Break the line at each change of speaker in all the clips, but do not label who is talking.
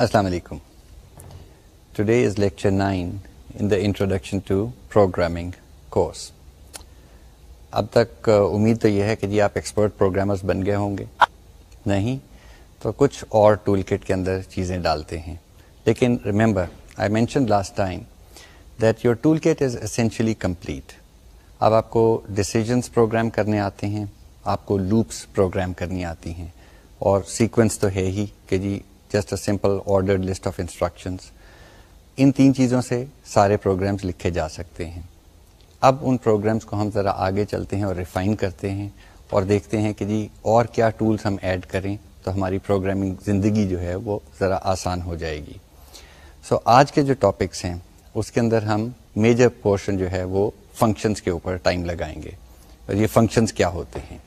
Assalamu alaikum. Today is lecture 9 in the introduction to programming course. अब तक उम्मीद तो यह है कि जी आप एक्सपर्ट प्रोग्रामर्स बन गए होंगे नहीं तो कुछ और टूल किट के अंदर चीज़ें डालते हैं लेकिन remember I mention last time that your tool kit is essentially complete अब आपको डिसीजंस प्रोग्राम करने आते हैं आपको लूप्स प्रोग्राम करनी आती हैं और सीक्वेंस तो है ही कि जी just a simple ordered list of instructions इन तीन चीज़ों से सारे प्रोग्राम्स लिखे जा सकते हैं अब उन प्रोग्राम्स को हम ज़रा आगे चलते हैं और रिफ़ाइन करते हैं और देखते हैं कि जी और क्या टूल्स हम ऐड करें तो हमारी प्रोग्रामिंग ज़िंदगी जो है वो ज़रा आसान हो जाएगी सो so, आज के जो टॉपिक्स हैं उसके अंदर हम मेजर पोर्शन जो है वो फंक्शंस के ऊपर टाइम लगाएंगे और ये फंक्शंस क्या होते हैं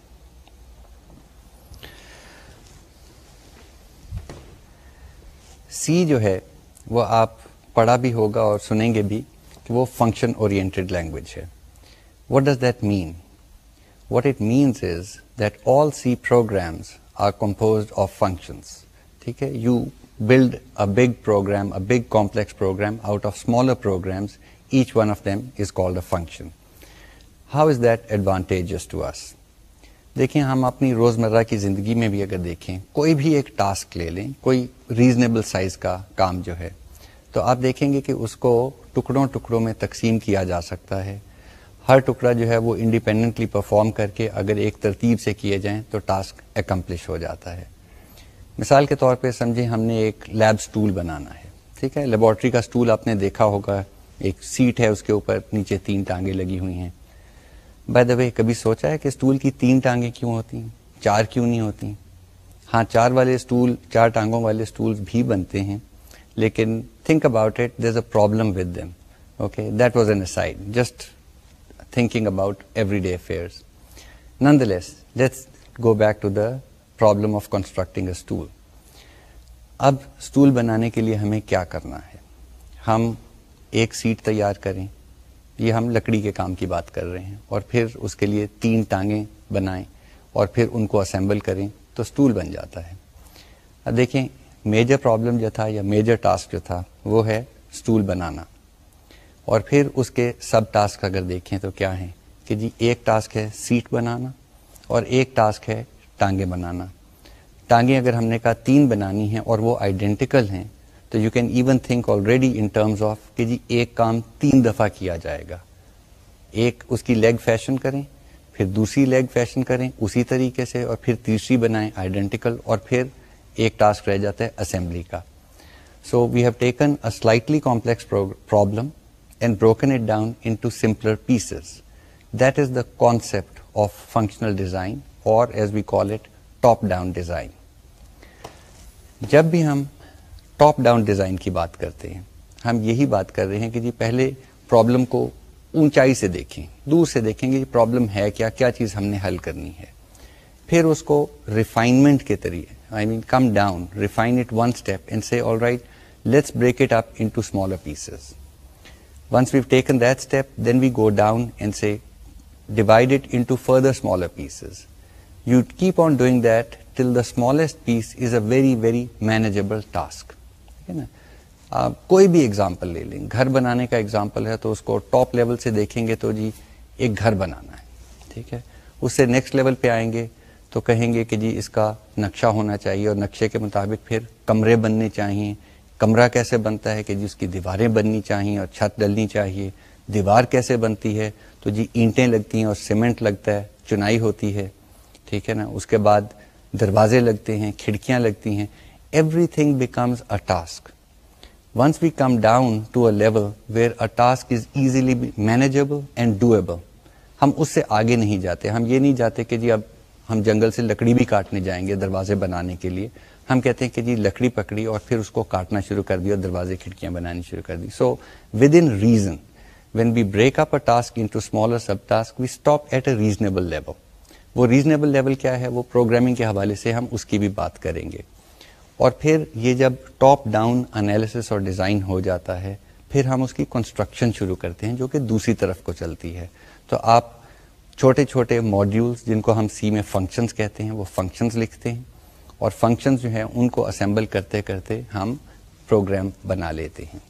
सी जो है वो आप पढ़ा भी होगा और सुनेंगे भी कि वो फंक्शन ओरिएंटेड लैंग्वेज है what does that mean what it means is that all C programs are compose of functions ठीक है you build a big program, a big complex program out of smaller programs. Each one of them is called a function. How is that advantageous to us? देखें हम अपनी रोज़मर्रा की ज़िंदगी में भी अगर देखें कोई भी एक टास्क ले लें कोई रीज़नेबल साइज़ का काम जो है तो आप देखेंगे कि उसको टुकड़ों टुकड़ों में तकसीम किया जा सकता है हर टुकड़ा जो है वो इंडिपेंडेंटली परफॉर्म करके अगर एक तरतीब से किए जाएं तो टास्क एकम्प्लिश हो जाता है मिसाल के तौर पे समझें हमने एक लैब स्टूल बनाना है ठीक है लेबॉर्ट्री का स्टूल आपने देखा होगा एक सीट है उसके ऊपर नीचे तीन टांगे लगी हुई हैं बाय द वे कभी सोचा है कि स्टूल की तीन टांगे क्यों होती हैं चार क्यों नहीं होती हाँ चार वाले स्टूल चार टांगों वाले स्टूल भी बनते हैं लेकिन think about it there is a problem with them okay that was an aside just thinking about every day affairs nonetheless let's go back to the problem of constructing a stool अब stool बनाने के लिए हमें क्या करना है हम एक सीट तैयार करें ये हम लकड़ी के काम की बात कर रहे हैं और फिर उसके लिए तीन टांगें बनाएं और फिर उनको असेंबल करें तो स्टूल बन जाता है अब देखें मेजर प्रॉब्लम जो था या मेजर टास्क जो था वो है स्टूल बनाना और फिर उसके सब टास्क अगर देखें तो क्या हैं कि जी एक टास्क है सीट बनाना और एक टास्क है टांगे बनाना टांगे अगर हमने कहा तीन बनानी हैं और वो आइडेंटिकल हैं तो you can even think already in terms of कि जी एक काम तीन दफ़ा किया जाएगा एक उसकी लेग फैशन करें फिर दूसरी लेग फैशन करें उसी तरीके से और फिर तीसरी बनाएं आइडेंटिकल और फिर एक टास्क रह जाता है असेंबली का so we have taken a slightly complex problem and broken it down into simpler pieces that is the concept of functional design और as we call it top down design जब भी हम top down design की बात करते हैं हम यही बात कर रहे हैं कि जी पहले प्रॉब्लम को ऊंचाई से देखें दूर से देखेंगे कि प्रॉब्लम है क्या क्या चीज़ हमने हल करनी है फिर उसको रिफाइनमेंट के तरीके I mean come down refine it one step and say all right let's break it up into smaller pieces. Once we've taken that step, then we go down and say, divide it into further smaller pieces. You keep on doing that till the smallest piece is a very, very manageable task. है ना आप कोई भी example ले लें घर बनाने का एग्जाम्पल है तो उसको टॉप लेवल से देखेंगे तो जी एक घर बनाना है ठीक है उससे नेक्स्ट लेवल पे आएंगे तो कहेंगे कि जी इसका नक्शा होना चाहिए और नक्शे के मुताबिक फिर कमरे बनने चाहिए कमरा कैसे बनता है कि जी उसकी दीवारें बननी चाहिए और छत डलनी चाहिए दीवार कैसे बनती है तो जी ईंटें लगती हैं और सीमेंट लगता है चुनाई होती है ठीक है ना उसके बाद दरवाजे लगते हैं खिड़कियाँ लगती हैं everything becomes a task. Once we come down to a level where a task is easily manageable and doable, हम उससे आगे नहीं जाते हम ये नहीं जाते कि जी अब हम जंगल से लकड़ी भी काटने जाएंगे दरवाजे बनाने के लिए हम कहते हैं कि जी लकड़ी पकड़ी और फिर उसको काटना शुरू कर दिया और दरवाजे खिड़कियां बनानी शुरू कर दी so within reason when we break up a task into smaller subtask we stop at a reasonable level वो रीजनेबल लेवल क्या है वो प्रोग्रामिंग के हवाले से हम उसकी भी बात करेंगे और फिर ये जब टॉप डाउन एनालिसिस और डिज़ाइन हो जाता है फिर हम उसकी कंस्ट्रक्शन शुरू करते हैं जो कि दूसरी तरफ को चलती है तो आप छोटे छोटे मॉड्यूल्स जिनको हम सी में फंक्शंस कहते हैं वो फंक्शंस लिखते हैं और फंक्शंस जो हैं उनको असेंबल करते करते हम प्रोग्राम बना लेते हैं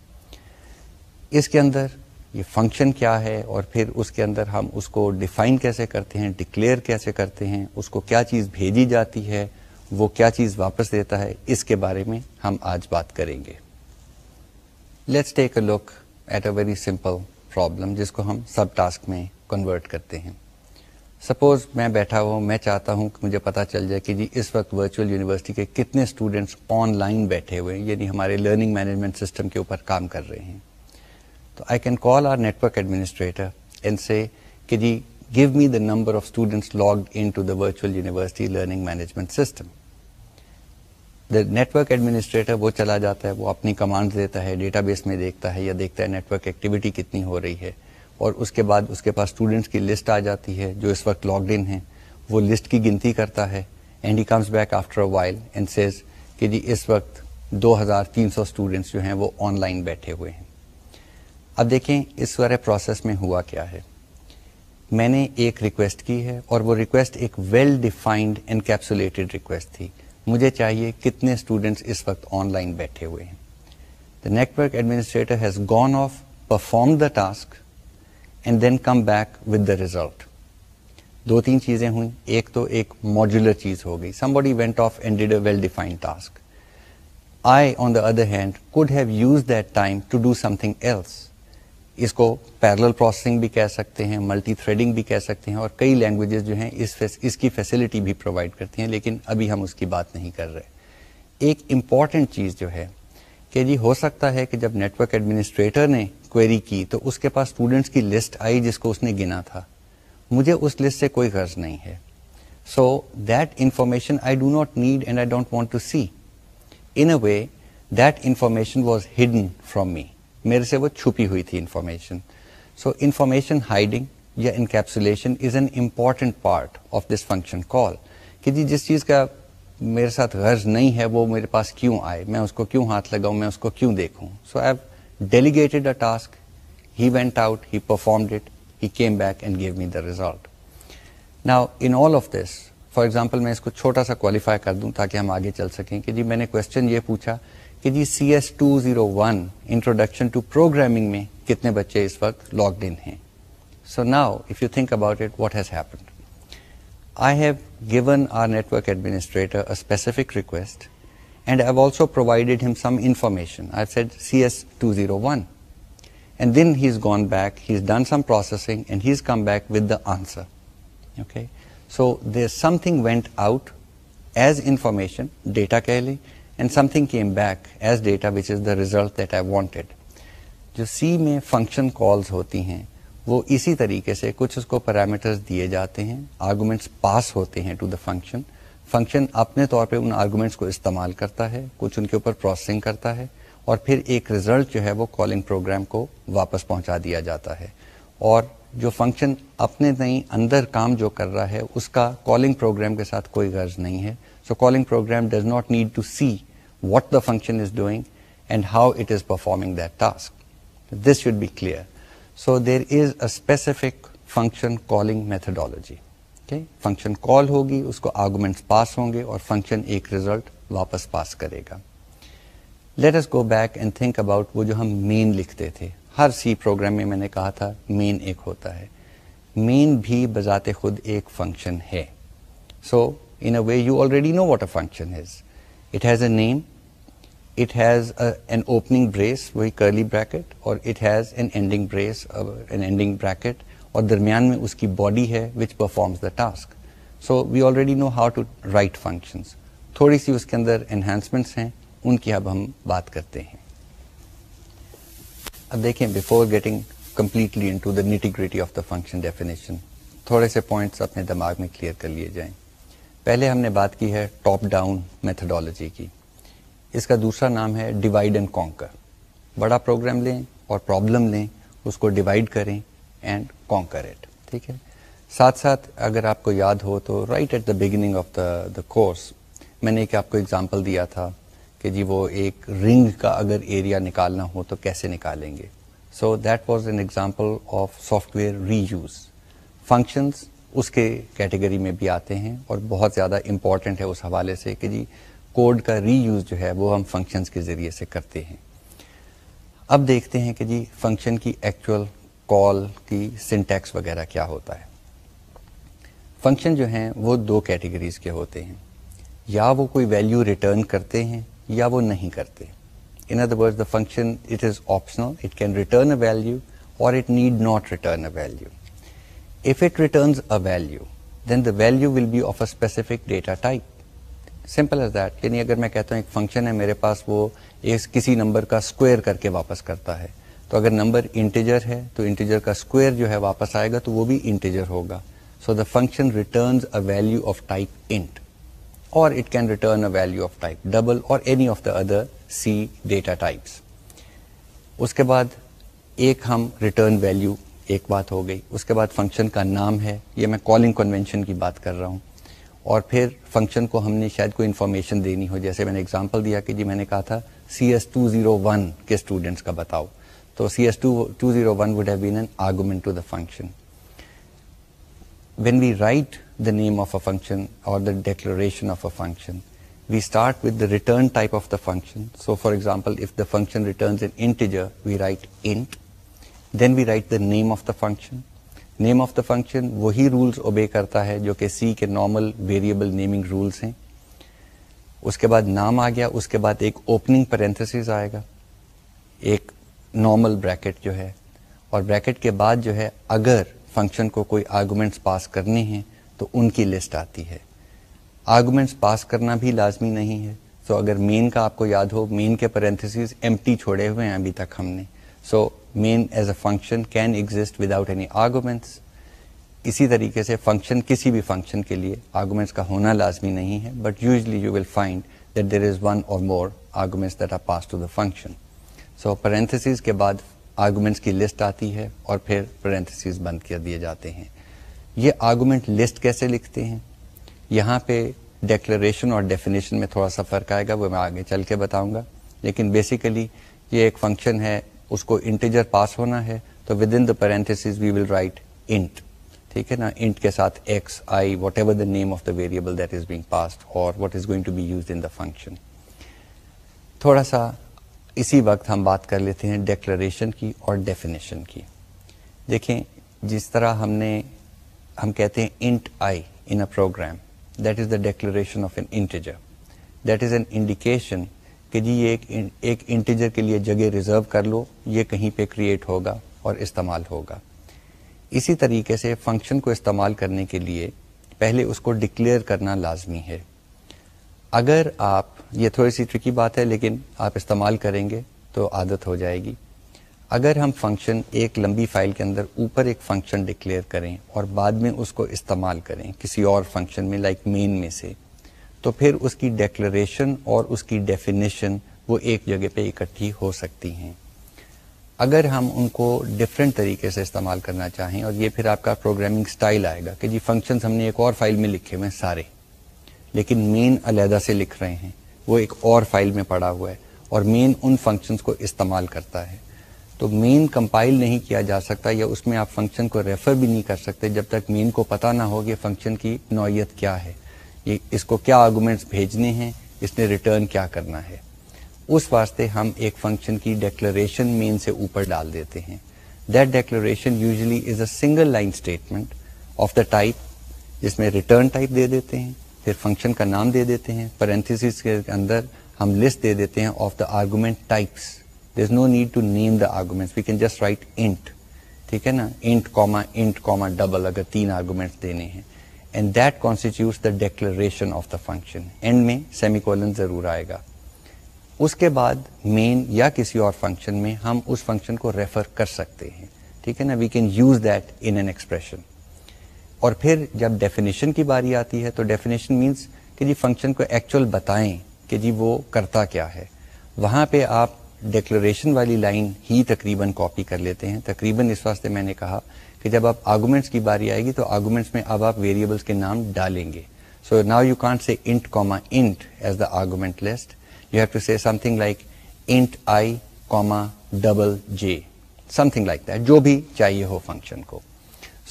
इसके अंदर ये फंक्शन क्या है और फिर उसके अंदर हम उसको डिफाइन कैसे करते हैं डिक्लेयर कैसे करते हैं उसको क्या चीज़ भेजी जाती है वो क्या चीज़ वापस देता है इसके बारे में हम आज बात करेंगे let's take a look at a very simple problem जिसको हम सब टास्क में कन्वर्ट करते हैं सपोज मैं बैठा हूँ मैं चाहता हूँ कि मुझे पता चल जाए कि जी इस वक्त वर्चुअल यूनिवर्सिटी के कितने स्टूडेंट्स ऑनलाइन बैठे हुए हैं यानी हमारे लर्निंग मैनेजमेंट सिस्टम के ऊपर काम कर रहे हैं तो I can call our network administrator and say कि जी give me the number of students logged into the virtual university learning management system. The network administrator वो चला जाता है वो अपनी कमांड देता है डेटाबेस में देखता है या देखता है नेटवर्क एक्टिविटी कितनी हो रही है और उसके बाद उसके पास स्टूडेंट्स की लिस्ट आ जाती है जो इस वक्त लॉग इन है वो लिस्ट की गिनती करता है and he comes back after a while and says कि जी इस वक्त 2300 स्टूडेंट्स जो हैं वो ऑनलाइन बैठे हुए हैं अब देखें इस सारे प्रोसेस में हुआ क्या है मैंने एक रिक्वेस्ट की है और वो रिक्वेस्ट एक वेल डिफाइंड एनकैप्सुलेटेड रिक्वेस्ट थी मुझे चाहिए कितने स्टूडेंट्स इस वक्त ऑनलाइन बैठे हुए हैं the network administrator has gone off perform the task and then come back with the result दो तीन चीज़ें हुई एक तो एक मॉड्यूलर चीज़ हो गई somebody went off and did a well defined task I, on the other hand, could have used that time to do something else. इसको पैरेलल प्रोसेसिंग भी कह सकते हैं मल्टी थ्रेडिंग भी कह सकते हैं और कई लैंग्वेजेस जो हैं इस इसकी फैसिलिटी भी प्रोवाइड करती हैं लेकिन अभी हम उसकी बात नहीं कर रहे एक इम्पॉर्टेंट चीज़ जो है कि जी हो सकता है कि जब नेटवर्क एडमिनिस्ट्रेटर ने क्वेरी की तो उसके पास स्टूडेंट्स की लिस्ट आई जिसको उसने गिना था मुझे उस लिस्ट से कोई गर्ज नहीं है so that information I do not need and I don't want to see in a way that information was hidden from me मेरे से वो छुपी हुई थी इन्फॉर्मेशन सो इन्फॉर्मेशन हाइडिंग या encapsulation is an important part of this function call कि जी जिस चीज़ का मेरे साथ गर्ज नहीं है वो मेरे पास क्यों आए मैं उसको क्यों हाथ लगाऊं मैं उसको क्यों देखूं so I have delegated a task he went out he performed it he came back and gave me the result now in all of this for example मैं इसको छोटा सा क्वालिफाई कर दूं ताकि हम आगे चल सकें कि जी मैंने क्वेश्चन ये पूछा कि जी C S two zero one introduction to programming में कितने बच्चे इस वक्त लॉग्ड इन हैं so now if you think about it what has happened I have given our network administrator a specific request and I've also provided him some information. I've said CS201. And then he's gone back, he's done some processing and he's come back with the answer. Okay? So there's something went out as information, data keh and something came back as data which is the result that I wanted. जो C में function calls होती हैं वो इसी तरीके से कुछ उसको पैरामीटर्स दिए जाते हैं आर्गूमेंट्स पास होते हैं टू द फंक्शन फंक्शन अपने तौर पे उन आर्गूमेंट्स को इस्तेमाल करता है कुछ उनके ऊपर प्रोसेसिंग करता है और फिर एक रिजल्ट जो है वो कॉलिंग प्रोग्राम को वापस पहुंचा दिया जाता है और जो फंक्शन अपने नहीं अंदर काम जो कर रहा है उसका कॉलिंग प्रोग्राम के साथ कोई गर्ज नहीं है So calling program does not need to see what the function is doing and how it is performing that task. This should be clear. So there is a specific function calling methodology. Okay? Function call होगी उसको arguments pass होंगे or function एक result वापस pass Let us go back and think about about वो जो हम main. लिखते थे हर सी प्रोग्राम में मैंने कहा था Main एक होता है function. भी so, in a way you already know what a function is. It has a name, it has a, an opening brace, वही curly bracket, or it has an ending brace, uh, an ending bracket, और the में उसकी body है which performs the task. So we already know how to write functions. थोड़ी सी उसके अंदर enhancements हैं उनकी अब हम बात करते हैं अब देखें before getting completely into the nitty gritty of the function definition थोड़े से पॉइंट्स अपने दिमाग में क्लियर कर लिए जाएं पहले हमने बात की है टॉप डाउन मेथडोलॉजी की इसका दूसरा नाम है डिवाइड एंड कॉन्कर बड़ा प्रोग्राम लें और प्रॉब्लम लें उसको डिवाइड करें एंड कॉन्कर इट ठीक है साथ साथ अगर आपको याद हो तो right at the beginning of the the course मैंने एक आपको एग्जांपल दिया था कि जी वो एक रिंग का अगर एरिया निकालना हो तो कैसे निकालेंगे so that was an example of software reuse functions उसके कैटेगरी में भी आते हैं और बहुत ज़्यादा इम्पॉर्टेंट है उस हवाले से कि जी कोड का रीयूज़ जो है वो हम फंक्शंस के ज़रिए से करते हैं अब देखते हैं कि जी फंक्शन की एक्चुअल कॉल की सिंटैक्स वगैरह क्या होता है फंक्शन जो हैं वो दो कैटेगरीज के होते हैं या वो कोई वैल्यू रिटर्न करते हैं या वो नहीं करते in other words the function it is optional it can return a value और it need not return a value If it returns a value, then the value will be of a specific data type. Simple as that. यानी अगर मैं कहता हूँ एक function है मेरे पास वो इस किसी नंबर का स्क्वायर करके वापस करता है तो अगर नंबर इंटीजर है तो इंटीजर का स्क्वायर जो है वापस आएगा तो वो भी इंटीजर होगा so the function return a value of type int or it can return a value of type double और any of the other C data types उसके बाद एक हम रिटर्न वैल्यू एक बात हो गई उसके बाद फंक्शन का नाम है ये मैं कॉलिंग कन्वेंशन की बात कर रहा हूँ और फिर फंक्शन को हमने शायद कोई इन्फॉर्मेशन देनी हो जैसे मैंने एग्जांपल दिया कि जी मैंने कहा था C S two zero one के स्टूडेंट्स का बताओ तो C S two two zero one would have been an argument to the function when we write the name of a function or the declaration of a function, we start with the return type of the function. So for example, if the function returns an integer, we write int. Then we write the name of the function name of the function वही rules obey करता है जो कि सी के normal variable naming rules हैं उसके बाद नाम आ गया उसके बाद एक ओपनिंग पेरेंथेसिस आएगा एक नॉर्मल ब्रैकेट जो है और ब्रैकेट के बाद जो है अगर फंक्शन को कोई आर्गूमेंट्स पास करने हैं तो उनकी लिस्ट आती है आर्गूमेंट्स पास करना भी लाजमी नहीं है सो so, अगर मेन का आपको याद हो मेन के पेरेंथेसिस एम्प्टी छोड़े हुए हैं अभी तक हमने so so, mean as a function can exist without any arguments इसी तरीके से फंक्शन किसी भी फंक्शन के लिए आर्गूमेंट्स का होना लाजमी नहीं है but usually you will find that there is one or more arguments that are pass to the function सो पेरेंथेसिस के बाद आर्गूमेंट्स की लिस्ट आती है और फिर पेरेंथेसिस बंद कर दिए जाते हैं ये आर्गूमेंट लिस्ट कैसे लिखते हैं यहाँ पे डेक्लेशन और डेफिनेशन में थोड़ा सा फ़र्क आएगा वो मैं आगे चल के बताऊँगा लेकिन बेसिकली ये एक फंक्शन है उसको इंटीजर पास होना है तो within the parenthesis we will write int ठीक है ना इंट के साथ X I whatever the name of the variable that is being passed और what is going to be use in the function थोड़ा सा इसी वक्त हम बात कर लेते हैं डेक्लरेशन की और डेफिनेशन की देखें जिस तरह हमने हम कहते हैं int I in a program that is the declaration of an integer that is an indication कि जी ये एक एक इंटीजर के लिए जगह रिजर्व कर लो ये कहीं पे क्रिएट होगा और इस्तेमाल होगा इसी तरीके से फंक्शन को इस्तेमाल करने के लिए पहले उसको डिक्लेयर करना लाजमी है अगर आप ये थोड़ी सी ट्रिकी बात है लेकिन आप इस्तेमाल करेंगे तो आदत हो जाएगी अगर हम फंक्शन एक लंबी फाइल के अंदर ऊपर एक फंक्शन डिक्लेयर करें और बाद में उसको इस्तेमाल करें किसी और फंक्शन में लाइक like मेन में से तो फिर उसकी डेक्लरेशन और उसकी डेफिनेशन वो एक जगह पे इकट्ठी हो सकती हैं अगर हम उनको डिफरेंट तरीके से इस्तेमाल करना चाहें और ये फिर आपका प्रोग्रामिंग स्टाइल आएगा कि जी फंक्शंस हमने एक और फाइल में लिखे हुए हैं सारे लेकिन मेन अलहदा से लिख रहे हैं वो एक और फाइल में पड़ा हुआ है और मेन उन फंक्शंस को इस्तेमाल करता है तो मेन कंपाइल नहीं किया जा सकता या उसमें आप फंक्शन को रेफर भी नहीं कर सकते जब तक मेन को पता ना हो कि फंक्शन की नौीयत क्या है ये इसको क्या आर्गूमेंट्स भेजने हैं इसने रिटर्न क्या करना है उस वास्ते हम एक फंक्शन की डेक्लरेशन मेन से ऊपर डाल देते हैं that declaration usually is a single line statement of the type जिसमें रिटर्न टाइप दे देते हैं फिर फंक्शन का नाम दे देते हैं पेरेंथिस के अंदर हम लिस्ट दे देते हैं of the argument types there no need to name the arguments we can just write int ठीक है ना int comma int comma double अगर तीन आर्गूमेंट देने हैं and that constitute the declaration of the function and में semicolon ज़रूर आएगा उसके बाद मेन या किसी और फंक्शन में हम उस फंक्शन को रेफर कर सकते हैं ठीक है ना we can use that in an expression और फिर जब डेफिनेशन की बारी आती है तो डेफिनेशन मीन्स कि जी फंक्शन को एक्चुअल बताएं कि जी वो करता क्या है वहाँ पे आप डिक्लेरेशन वाली लाइन ही तकरीबन कॉपी कर लेते हैं तकरीबन इस वास्ते मैंने कहा कि जब आप आर्गूमेंट्स की बारी आएगी तो आर्गूमेंट्स में अब आप वेरिएबल्स के नाम डालेंगे so now you can't say int comma int as the argument list you have to say something like int i comma double j something like that जो भी चाहिए हो फंक्शन को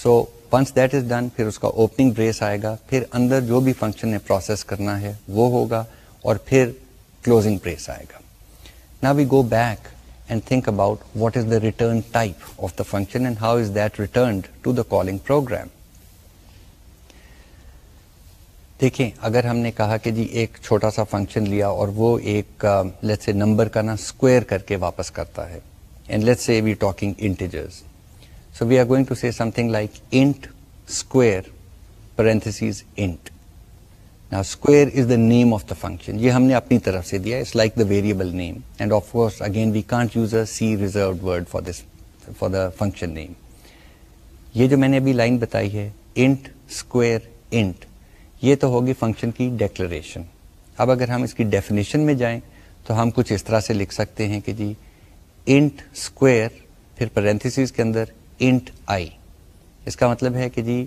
so once that is done फिर उसका opening brace आएगा फिर अंदर जो भी फंक्शन ने प्रोसेस करना है वो होगा और फिर क्लोजिंग ब्रेस आएगा ना we go back and think about what is the return type of the function and how is that returned to the calling program. देखें अगर हमने कहा कि जी एक छोटा सा फंक्शन लिया और वो एक लेट्स से नंबर का ना स्क्वायर करके वापस करता है and let's say we talking integers so we are going parentheses int. Now square is the name of the function. ये हमने अपनी तरफ से दिया. It's like the variable name. And of course, again, we can't use a C reserved word for this, for the function name. ये जो मैंने अभी लाइन बताई है, int square int, ये तो होगी फंक्शन की डेक्लरेशन. अब अगर हम इसकी डेफिनेशन में जाएं, तो हम कुछ इस तरह से लिख सकते हैं कि जी इंट स्क्वेयर फिर पैरेंथिस के अंदर इंट आई इसका मतलब है कि जी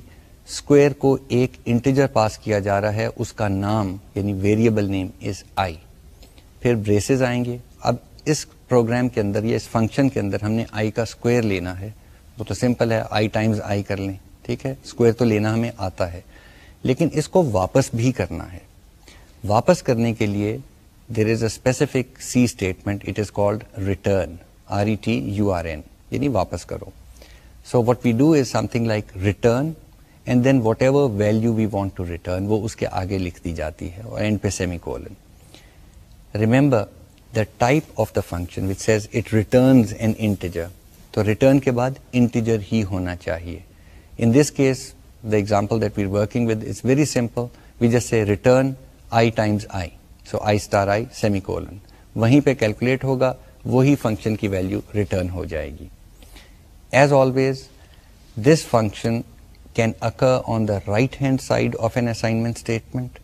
स्क्वायर को एक इंटीजर पास किया जा रहा है उसका नाम यानी वेरिएबल नेम इज आई फिर ब्रेसेस आएंगे अब इस प्रोग्राम के अंदर या इस फंक्शन के अंदर हमने आई का स्क्वायर लेना है वो तो सिंपल है आई टाइम्स आई कर लें ठीक है स्क्वायर तो लेना हमें आता है लेकिन इसको वापस भी करना है वापस करने के लिए there is a specific C statement it is called return R E T U R N यानी वापस करो so what we do is something like return and then whatever value we want to return वो उसके आगे लिख दी जाती है और एंड पे semicolon remember the type of the function which says it return an integer तो return के बाद इंटीजर ही होना चाहिए in this case the example that we are working with is very simple we just say return i times i so i star i semicolon वहीं पर calculate होगा वही फंक्शन की वैल्यू रिटर्न हो जाएगी as always this function can occur on the right hand side of an assignment statement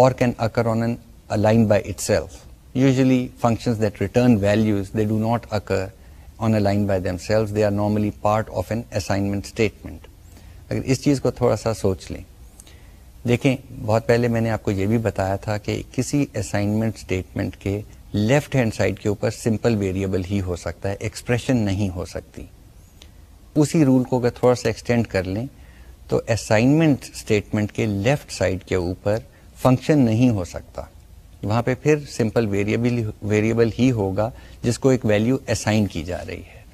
or can occur on an, a line by itself. Usually functions that return values, they do not occur on a line by themselves, they are normally part of an assignment statement. agar is cheez ko thoda sa soch लें dekhen बहुत pehle मैंने aapko ye bhi bataya tha कि kisi assignment statement ke left hand side ke ऊपर simple variable hi ho sakta hai expression nahi ho sakti usi rule ko अगर thoda sa extend kar लें तो assignment statement के left side के ऊपर function नहीं हो सकता वहाँ पे फिर सिंपल वेरिएबल वेरिएबल ही होगा जिसको एक वैल्यू असाइन की जा रही है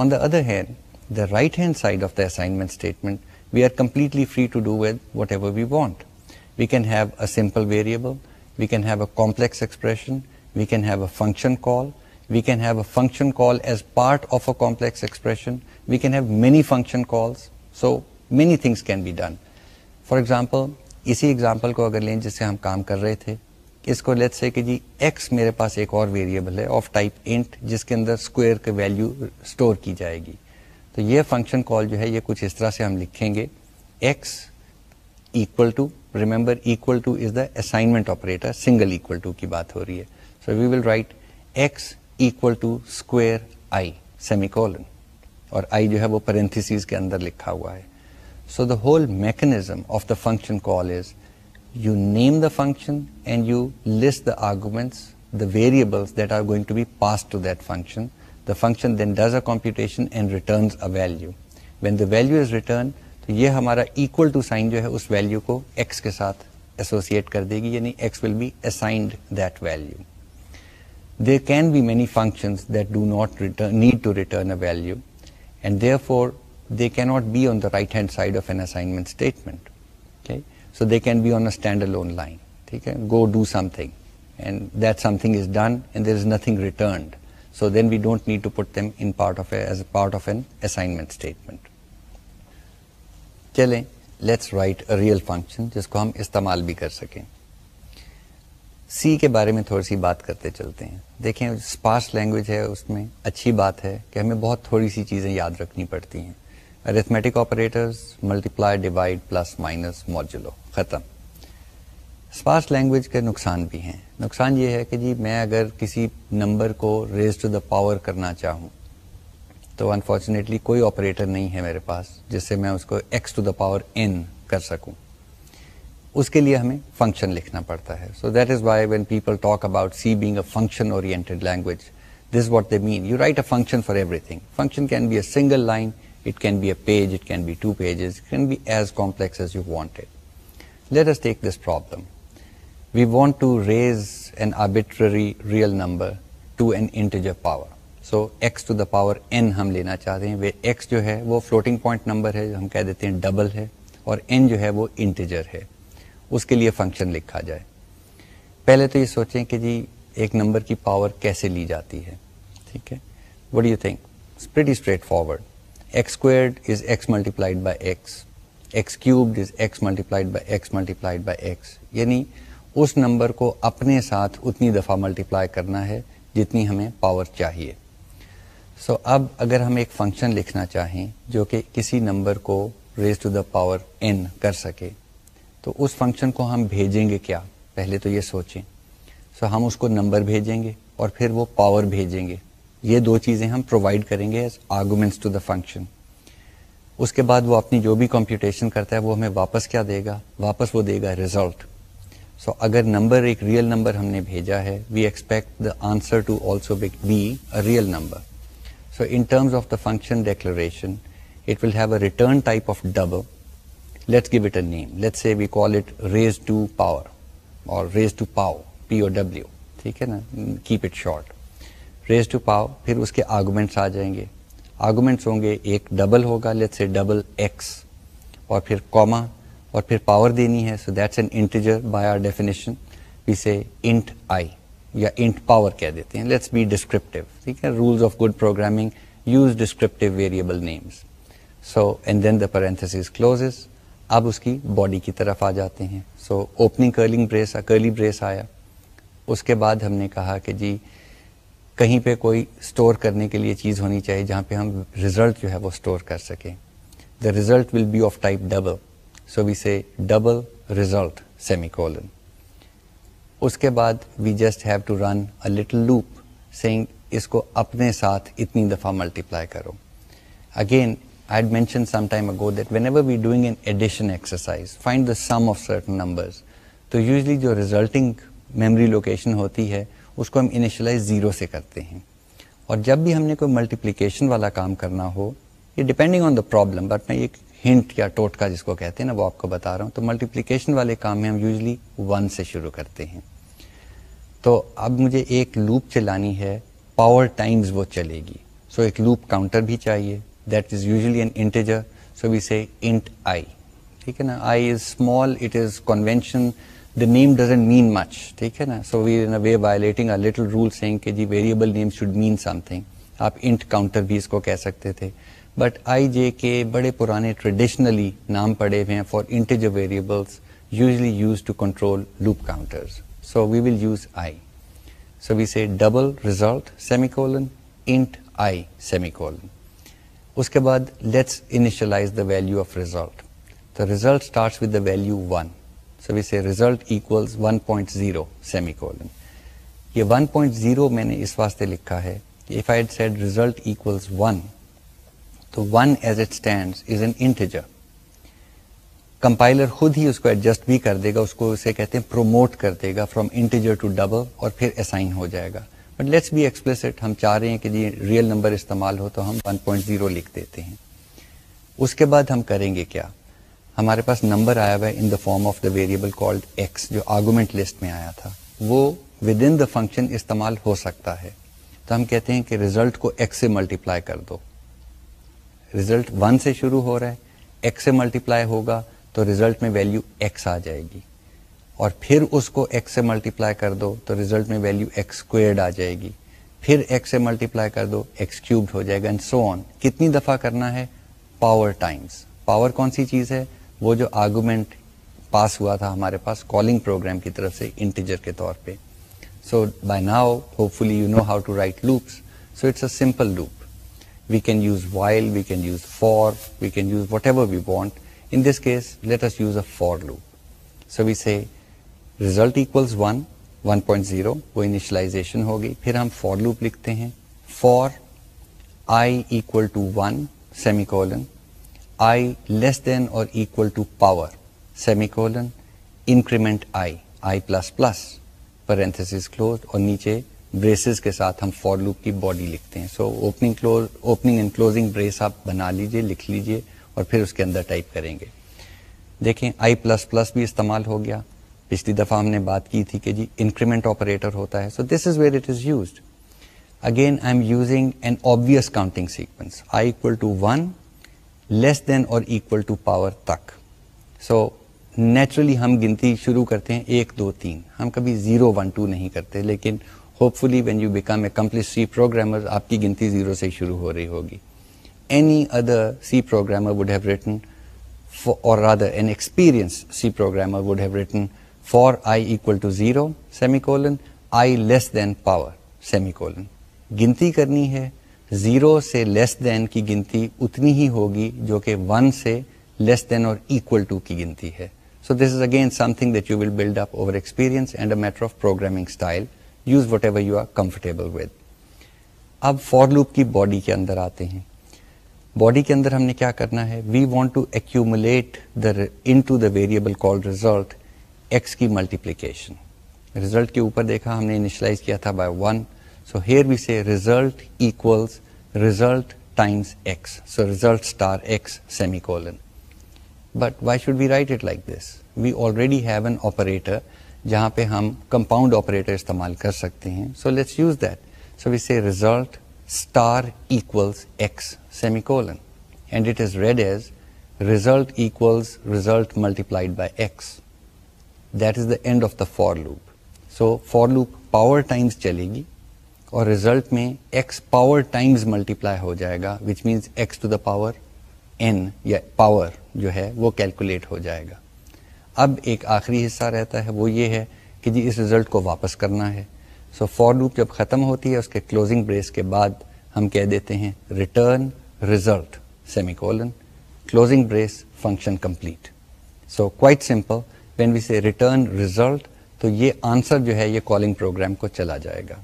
on the other hand the right hand side of the assignment statement we are completely free to do with whatever we want. We can have a simple variable, we can have a complex expression, we can have a function call, we can have a function call as part of a complex expression, we can have many function calls. So many things can be done for example इसी example को अगर लें जिससे हम काम कर रहे थे इसको लेट्स से कि जी एक्स मेरे पास एक और वेरिएबल है ऑफ टाइप इंट जिसके अंदर स्क्वायर की वैल्यू स्टोर की जाएगी तो ये फंक्शन कॉल जो है ये कुछ इस तरह से हम लिखेंगे x equal to remember equal to is the assignment operator single equal to की बात हो रही है so we will write x equal to square i semicolon और आई जो है वो पेरेंथिस के अंदर लिखा हुआ है So the whole mechanism of the function call is you name the function and you list the arguments, the variables that are going to be passed to that function. The function then does a computation and returns a value. When the value is returned, तो ये equal to sign sign जो है उस value को x के साथ associate कर देगी यानी x will be assigned that value. there can be many functions that do not return, need to return a value and therefore they cannot be on the right hand side of an assignment statement. Okay? So they can be on a standalone line. Okay? Go do something. And that something is done and there is nothing returned. So then we don't need to put them in part of a, as a part of an assignment statement. चलें let's write a real function जिसको हम इस्तेमाल भी use. सकें सी के बारे में थोड़ी सी बात करते चलते हैं देखें स्पार्स लैंग्वेज है उसमें अच्छी बात है कि हमें बहुत थोड़ी सी चीज़ें याद रखनी पड़ती हैं arithmetic operators multiply divide plus minus modulo ख़त्म स्पार्स लैंग्वेज के नुकसान भी हैं नुकसान ये है कि जी मैं अगर किसी नंबर को रेज टू द पावर करना चाहूँ तो अनफॉर्चुनेटली कोई ऑपरेटर नहीं है मेरे पास जिससे मैं उसको x to the power n कर सकूँ उसके लिए हमें फंक्शन लिखना पड़ता है so that is why when people talk about C being a function oriented language this what they mean you write a function for everything function can be a single line It can be a page, it can be two pages, it can be as complex as you want it. Let us take this problem. We want to raise an arbitrary real number to an integer power. so, x to the power n हम लेना चाहते हैं where x जो है वो floating point number है हम कह देते हैं double है और n जो है वो इंटीजर है उसके लिए फंक्शन लिखा जाए पहले तो ये सोचें कि जी एक नंबर की पावर कैसे ली जाती है ठीक है what you think it's pretty straightforward x squared is x multiplied by x x cubed is x multiplied by x multiplied by x यानी उस नंबर को अपने साथ उतनी दफ़ा मल्टीप्लाई करना है जितनी हमें पावर चाहिए सो so, अब अगर हम एक फंक्शन लिखना चाहें जो कि किसी नंबर को raise to the power n कर सके तो उस फंक्शन को हम भेजेंगे क्या पहले तो ये सोचें सो so, हम उसको नंबर भेजेंगे और फिर वो पावर भेजेंगे ये दो चीज़ें हम प्रोवाइड करेंगे as arguments to the function उसके बाद वो अपनी जो भी कंप्यूटेशन करता है वो हमें वापस क्या देगा वापस वो देगा रिजल्ट सो so, अगर नंबर एक रियल नंबर हमने भेजा है we expect the answer to also be a real number So in terms of the function declaration, it will have a return type of double. Let's give it a name. Let's say we call it raised to power or raised to pow, P-O-W. Keep it short. Raise to pow फिर उसके arguments आ जाएंगे arguments होंगे एक double होगा let's say double x और फिर comma और फिर पावर देनी है so that's an integer by our definition we say int i या इंट पावर कह देते हैं लेट्स बी डिस्क्रिप्टिव ठीक है rules of good programming use descriptive variable names so and then the parenthesis closes अब उसकी बॉडी की तरफ आ जाते हैं so opening curling brace curly brace आया उसके बाद हमने कहा कि जी कहीं पे कोई स्टोर करने के लिए चीज़ होनी चाहिए जहाँ पे हम रिजल्ट जो है वो स्टोर कर सकें the result will be of type double so we say double result semicolon उसके बाद we just have to run a little loop saying इसको अपने साथ इतनी दफ़ा मल्टीप्लाई करो again I had mentioned some time ago that whenever we're doing an addition exercise, find the sum of certain numbers. तो usually जो resulting memory location होती है उसको हम इनिशलाइज ज़ीरो से करते हैं और जब भी हमने कोई मल्टीप्लिकेशन वाला काम करना हो ये depending on the problem but मैं एक हिंट या टोटका जिसको कहते हैं ना वो आपको बता रहा हूँ तो मल्टीप्लिकेशन वाले काम में हम यूजली वन से शुरू करते हैं तो अब मुझे एक लूप चलानी है पावर टाइम्स वो चलेगी सो so, एक लूप काउंटर भी चाहिए that is usually an integer so we say int i ठीक है ना i is small it is convention the name doesn't mean much ठीक है ना so we in a way violating a little rule saying कि जी variable name should mean something आप int counter भी इसको कह सकते थे बट आई जे के बड़े पुराने ट्रेडिशनली नाम पड़े हुए हैं for integer variables usually use to control loop counters so we will use i so we say double result semicolon int i semicolon उसके बाद let's initialise the value of result the result start with the value one So we say result equals 1.0 semicolon. ये 1.0 मैंने इस वास्ते लिखा है कि if i said result equals one तो one as it stand is an integer compiler खुद ही उसको एडजस्ट भी कर देगा उसको उसे कहते हैं प्रोमोट कर देगा फ्रॉम इंटीजर टू डबल और फिर असाइन हो जाएगा बट लेट्स बी एक्सप्लेसिट हम चाह रहे हैं कि जी रियल नंबर इस्तेमाल हो तो हम 1.0 लिख देते हैं उसके बाद हम करेंगे क्या हमारे पास नंबर आया हुआ है in the form of the variable called x जो आर्गूमेंट लिस्ट में आया था वो विद इन द फंक्शन इस्तेमाल हो सकता है तो हम कहते हैं कि रिजल्ट को एक्स से मल्टीप्लाई कर दो रिजल्ट वन से शुरू हो रहा है एक्स से मल्टीप्लाई होगा तो रिजल्ट में वैल्यू एक्स आ जाएगी और फिर उसको एक्स से मल्टीप्लाई कर दो तो रिजल्ट में वैल्यू एक्स स्क्वेड आ जाएगी फिर एक्स से मल्टीप्लाई कर दो एक्स क्यूब्ड हो जाएगा एंड सो ऑन कितनी दफ़ा करना है पावर टाइम्स पावर कौन सी चीज़ है वो जो आर्गूमेंट पास हुआ था हमारे पास कॉलिंग प्रोग्राम की तरफ से इंटीजर के तौर पे so by now hopefully you know how to write loops so it's a simple loop we can use while, we can use for, we can use whatever we want. In this case, let us use a for loop. So we say result equals 1, 1.0, वो initialization होगी फिर हम for loop लिखते हैं for i equal to 1 semicolon i less than or equal to power semicolon increment i i plus plus parenthesis close और नीचे braces के साथ हम फॉर लूप की बॉडी लिखते हैं so opening close opening and closing brace आप बना लीजिए लिख लीजिए और फिर उसके अंदर टाइप करेंगे देखें आई प्लस प्लस भी इस्तेमाल हो गया पिछली दफ़ा हमने बात की थी कि जी इंक्रीमेंट ऑपरेटर होता है so this is where it is use again I am using an obvious counting sequence i equal to one less than और इक्वल टू पावर तक सो नेचुरली हम गिनती शुरू करते हैं एक दो तीन हम कभी ज़ीरो वन टू नहीं करते लेकिन hopefully when you become a complete C programmer आपकी गिनती ज़ीरो से शुरू हो रही होगी any other C programmer would have written, for, or rather an experienced C programmer would have written for i equal to 0 semicolon, i less than power semicolon. गिनती करनी है ज़ीरो से लेस देन की गिनती उतनी ही होगी जो कि वन से लेस देन और इक्वल टू की गिनती है so this is again something that you will build up over experience and a matter of programming style use whatever you are comfortable with अब फॉर लूप की body के अंदर आते हैं बॉडी के अंदर हमने क्या करना है we want to accumulate the into the variable called result x की मल्टीप्लीकेशन रिजल्ट के ऊपर देखा हमने इनिशलाइज किया था by one so here we say result equals result times x. So result star x semicolon. But why should we write it like this? We already have an operator जहाँ पे हम compound operator इस्तेमाल कर सकते हैं so let's use that so we say result star equals x semicolon and it is read as result equals result multiplied by x. That is the end of the for loop. So for loop power times चलेगी और result में x power times multiply हो जाएगा which means x to the power n या power जो है वो calculate हो जाएगा अब एक आखिरी हिस्सा रहता है वो ये है कि जी इस रिजल्ट को वापस करना है सो फॉर लूप जब ख़त्म होती है उसके क्लोजिंग ब्रेस के बाद हम कह देते हैं return result semicolon closing brace function complete so quite simple when we say return result तो ये आंसर जो है ये कॉलिंग प्रोग्राम को चला जाएगा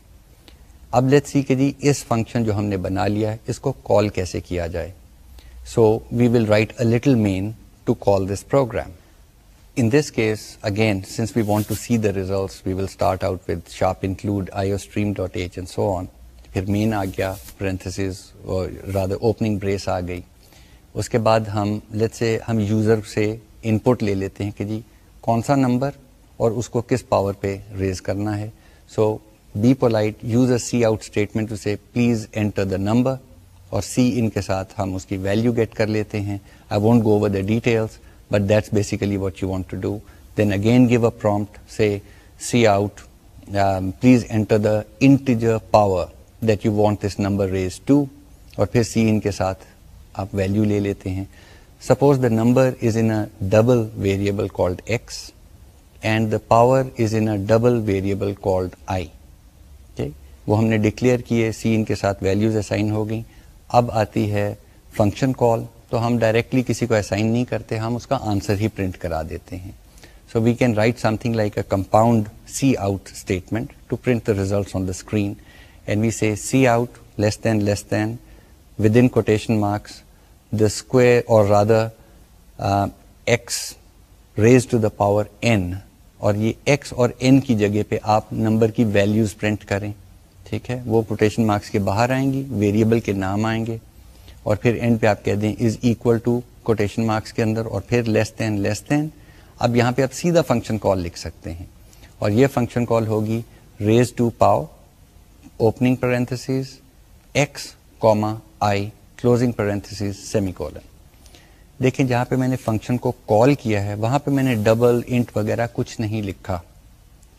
अब लेट्स सी कि जी इस फंक्शन जो हमने बना लिया है इसको कॉल कैसे किया जाए so we will write a little main to call this program in this case, again, since we want to see the results, we will start out with sharp include iostream.h and so on. फिर main आ गया parenthesis और rather opening brace आ गई उसके बाद हम let's say हम user से इनपुट ले लेते हैं कि जी कौन सा नंबर और उसको किस पावर पे रेज करना है सो be polite, use a see out statement to say please enter the number और सी इन के साथ हम उसकी वैल्यू गेट कर लेते हैं I won't go over the details but that's basically what you want to do then again give a prompt say C out please enter the integer power that you want this number raise to और फिर सी इन के साथ आप value ले लेते हैं suppose the number is in a double variable called x and the power is in a double variable called i वो हमने डिक्लेयर किए सी इनके साथ वैल्यूज असाइन हो गई अब आती है फंक्शन कॉल तो हम डायरेक्टली किसी को असाइन नहीं करते हम उसका आंसर ही प्रिंट करा देते हैं so we can write something like a compound C out statement to print the results on the screen and we say C out less than less than within quotation marks the square or rather uh, x raised to the power n और ये x और n की जगह पे आप number की values print करें ठीक है वो कोटेशन मार्क्स के बाहर आएंगी वेरिएबल के नाम आएंगे और फिर एंड पे आप कह दें is equal to quotation marks के अंदर और फिर लेस दैन लेस दैन अब यहाँ पे आप सीधा फंक्शन कॉल लिख सकते हैं और ये फंक्शन कॉल होगी raise to pow opening parenthesis x comma i closing semi semicolon देखें जहाँ पे मैंने फंक्शन को कॉल किया है वहाँ पे मैंने डबल इंट वगैरह कुछ नहीं लिखा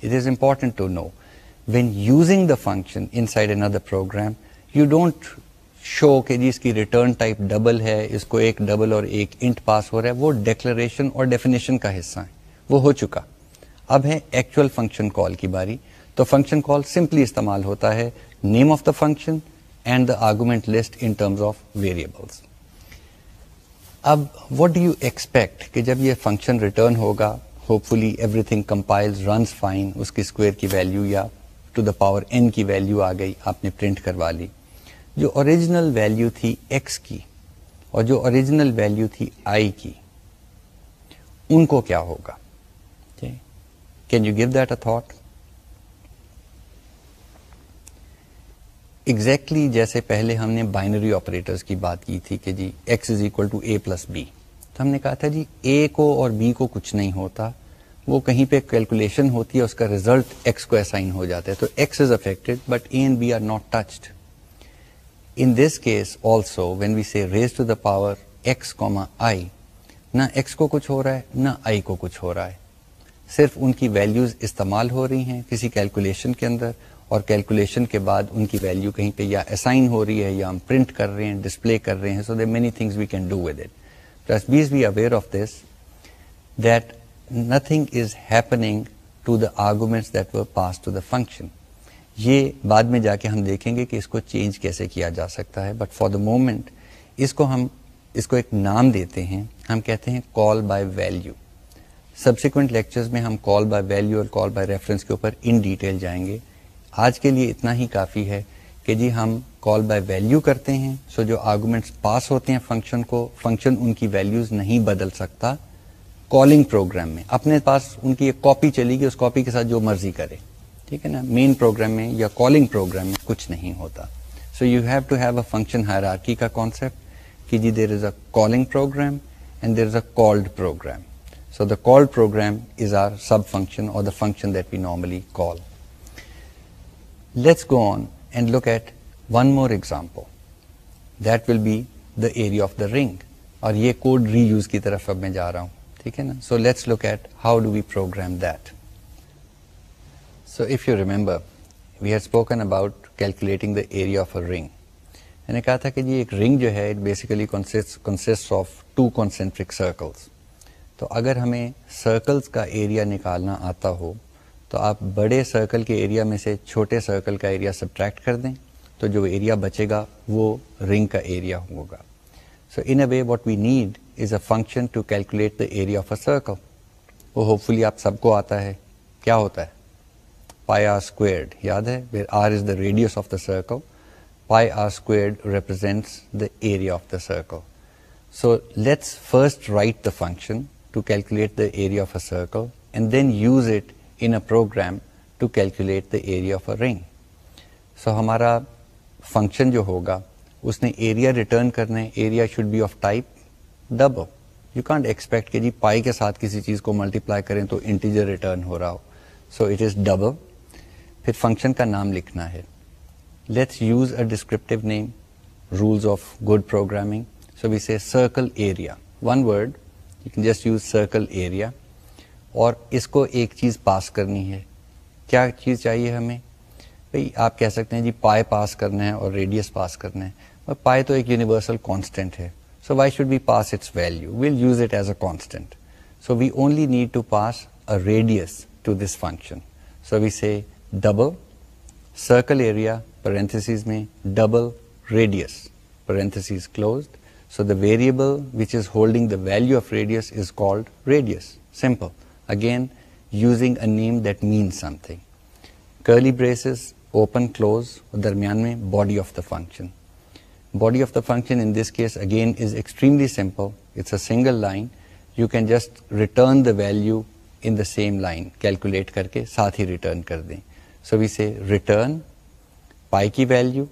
it is important to know when using the function inside another program, you don't show कि जी इसकी रिटर्न टाइप डबल है इसको एक डबल और एक इंट पास हो रहा है वो डिक्लेरेशन और डेफिनेशन का हिस्सा है वो हो चुका अब है एक्चुअल फंक्शन कॉल की बारी तो फंक्शन कॉल सिंपली इस्तेमाल होता है name of the function and the argument list in terms of variables अब व्हाट डू यू एक्सपेक्ट कि जब ये फंक्शन रिटर्न होगा hopefully everything compiles runs fine उसकी स्क्वायर की वैल्यू या टू द पावर एन की वैल्यू आ गई आपने प्रिंट करवा ली जो ओरिजिनल वैल्यू थी एक्स की और जो ओरिजिनल वैल्यू थी आई की उनको क्या होगा can you give that a thought exactly जैसे पहले हमने बाइनरी ऑपरेटर्स की बात की थी कि जी x is equal to a plus b तो हमने कहा था जी ए को और बी को कुछ नहीं होता वो कहीं पे कैलकुलेशन होती है उसका रिजल्ट एक्स को असाइन हो जाता है तो x is affected but a and b are not touched in this case also when we say raise to the power x comma i ना एक्स को कुछ हो रहा है ना आई को कुछ हो रहा है सिर्फ उनकी वैल्यूज इस्तेमाल हो रही हैं किसी कैलकुलेशन के अंदर और कैलकुलेशन के बाद उनकी वैल्यू कहीं पे या असाइन हो रही है या हम प्रिंट कर रहे हैं डिस्प्ले कर रहे हैं so they many things we can do with it plus bees be aware of this that nothing is happening to the arguments that were passed to the function. ये बाद में जाके हम देखेंगे कि इसको चेंज कैसे किया जा सकता है बट फॉर द मोमेंट इसको हम इसको एक नाम देते हैं हम कहते हैं call by value subsequent lectures में हम कॉल बाय वैल्यू और कॉल बाय रेफरेंस के ऊपर इन डिटेल जाएंगे आज के लिए इतना ही काफ़ी है कि जी हम कॉल बाय वैल्यू करते हैं सो जो आर्गूमेंट्स पास होते हैं फंक्शन को फंक्शन उनकी वैल्यूज़ नहीं बदल सकता कॉलिंग प्रोग्राम में अपने पास उनकी एक कॉपी चली गई उस कॉपी के साथ जो मर्जी करे ठीक है ना मेन प्रोग्राम में या कॉलिंग प्रोग्राम में कुछ नहीं होता so you have to have a function hierarchy का कॉन्सेप्ट कि जी there is a calling program and there is a called program So the call program is our subfunction or the function that we normally call. Let's go on and look at one more example. That will be the area of the ring. और ये code reuse की तरफ अब मैं जा रहा हूँ ठीक है ना so let's look at how do we program that so if you remember we had spoken about calculating the area of a ring मैंने कहा था कि जी एक रिंग जो है it basically consist of two concentric circles तो अगर हमें सर्कल्स का एरिया निकालना आता हो तो आप बड़े सर्कल के एरिया में से छोटे सर्कल का एरिया सब्ट्रैक्ट कर दें तो जो एरिया बचेगा वो रिंग का एरिया होगा so in a way what we need is a function to calculate the area of a circle वो होपफुली आप सबको आता है क्या होता है पाई आर स्क्वेयर्ड याद है where r is the radius of the circle pi r squared represents the area of the circle so let's first write the function to calculate the area of a circle and then use it in a program to calculate the area of a ring. So हमारा function जो होगा उसने area return करना है area should be of type double. You can't expect कि जी पाई के साथ किसी चीज़ को मल्टीप्लाई करें तो इंटीजर रिटर्न हो रहा हो सो इट इज़ डबल फिर फंक्शन का नाम लिखना है let's use a descriptive name rules of good programming so we say circle area one word you can just use circle area और इसको एक चीज़ पास करनी है क्या चीज़ चाहिए हमें भाई आप कह सकते हैं जी पाए पास करना है और रेडियस पास करना है और पाए तो एक यूनिवर्सल कांस्टेंट है So why should we pass its value? We'll use it as a constant. So we only need to pass a radius to this function. So we say double circle area parentheses me double radius parentheses closed. So the variable which is holding the value of radius is called radius. Simple. Again, using a name that means something. Curly braces, open, close, और दरमियान में body of the function. Body of the function in this case again is extremely simple. It's a single line. You can just return the value in the same line. Calculate करके साथ ही return कर दें. So we say return pi की value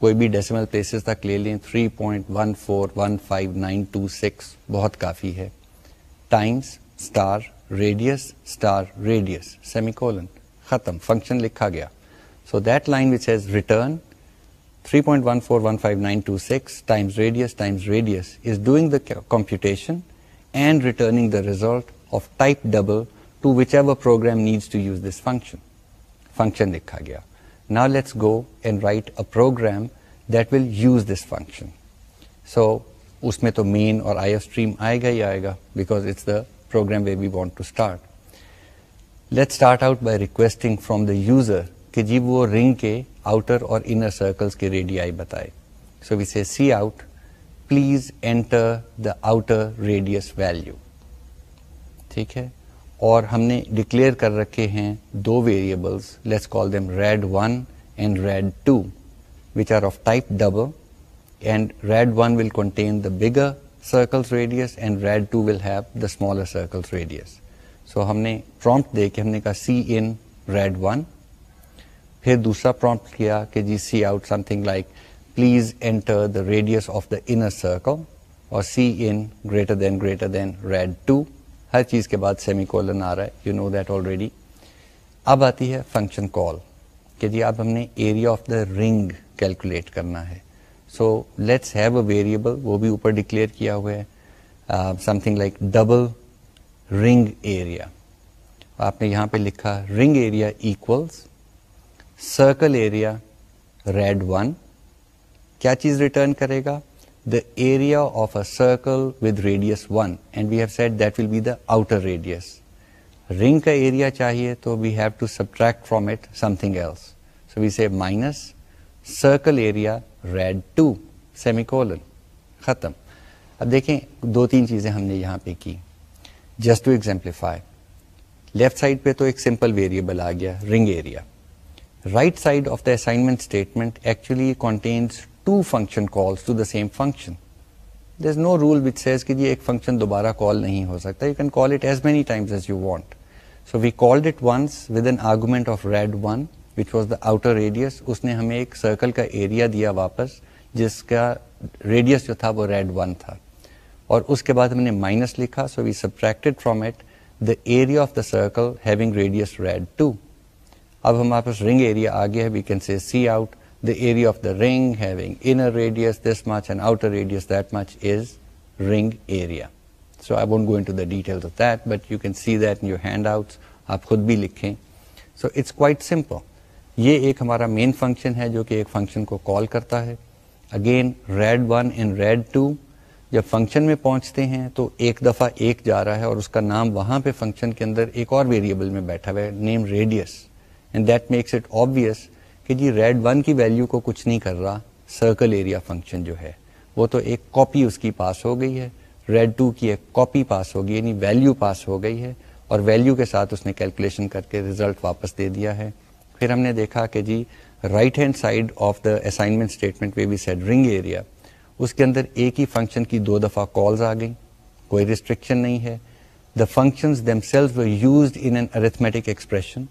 कोई भी decimal places तक clearly लें 3.1415926 बहुत काफ़ी है. Times star radius star radius semicolon ख़त्म function लिखा गया. So that line which says return 3.1415926 times radius times radius is doing the computation and returning the result of type double to whichever program needs to use this function. Function likha gaya. Now let's go and write a program that will use this function. So उसमें तो main और IOStream आएगा ही आएगा because it's the program where we want to start. Let's start out by requesting from the user कि जी वो ring के outer और inner circles के रेडियाई बताए so we say C out please enter the outer radius value ठीक है और हमने डिक्लेयर कर रखे हैं दो variables let's call them rad one and rad two which are of type double and red 1 will contain the bigger circle's radius and red 2 will have the smaller circle's radius. So हमने prompt दे के हमने कहा see in red 1 फिर दूसरा prompt किया कि जी c out something like please enter the radius of the inner circle और c in greater than greater than rad two हर चीज़ के बाद सेमी कॉलन आ रहा है यू नो दैट ऑलरेडी अब आती है फंक्शन कॉल कि जी अब हमने area of the ring calculate करना है so let's have a variable वो भी ऊपर डिक्लेयर किया हुआ है something like double ring area आपने यहां पे लिखा ring area equals circle area rad one क्या चीज रिटर्न करेगा the area of a circle with radius one and we have set that will be the outer radius ring का area चाहिए तो we have to subtract from it something else so we say minus circle area rad two semicolon ख़त्म अब देखें दो तीन चीज़ें हमने यहाँ पे की just to exemplify left side पे तो एक सिंपल वेरिएबल आ गया ring area right side of the assignment statement actually contains two function calls to the same function. There is no rule which says कि जी function दोबारा call नहीं हो सकता. You can call it as many times as you want. So we called it once with an argument of rad 1 which was the outer radius. उसने हमें एक circle का area दिया वापस जिसका radius जो था rad 1 था. और उसके बाद हमने minus लिखा so we subtracted from it the area of the circle having radius rad 2. अब हमारे पास रिंग एरिया आ गया है we can say C out the area of the ring having inner radius this much and outer radius that much is ring area. So I won't go into the details of that, but you can see that in your handouts. आप खुद भी लिखें सो it's quite simple ये एक हमारा main function है जो कि एक फंक्शन को कॉल करता है again rad one and rad two जब फंक्शन में पहुंचते हैं तो एक दफ़ा एक जा रहा है और उसका नाम वहाँ पे फंक्शन के अंदर एक और वेरिएबल में बैठा हुआ है name radius and that makes it obvious कि जी रेड वन की वैल्यू को कुछ नहीं कर रहा सर्कल एरिया फंक्शन जो है वो तो एक कॉपी उसकी पास हो गई है रेड टू की एक कॉपी पास होगी यानी वैल्यू पास हो गई है और वैल्यू के साथ उसने कैलकुलेशन करके रिजल्ट वापस दे दिया है फिर हमने देखा कि जी right hand side of the assignment statement we be said ring area उसके अंदर एक ही फंक्शन की दो दफ़ा कॉल्स आ गई कोई रिस्ट्रिक्शन नहीं है the functions themselves were used in an arithmetic expression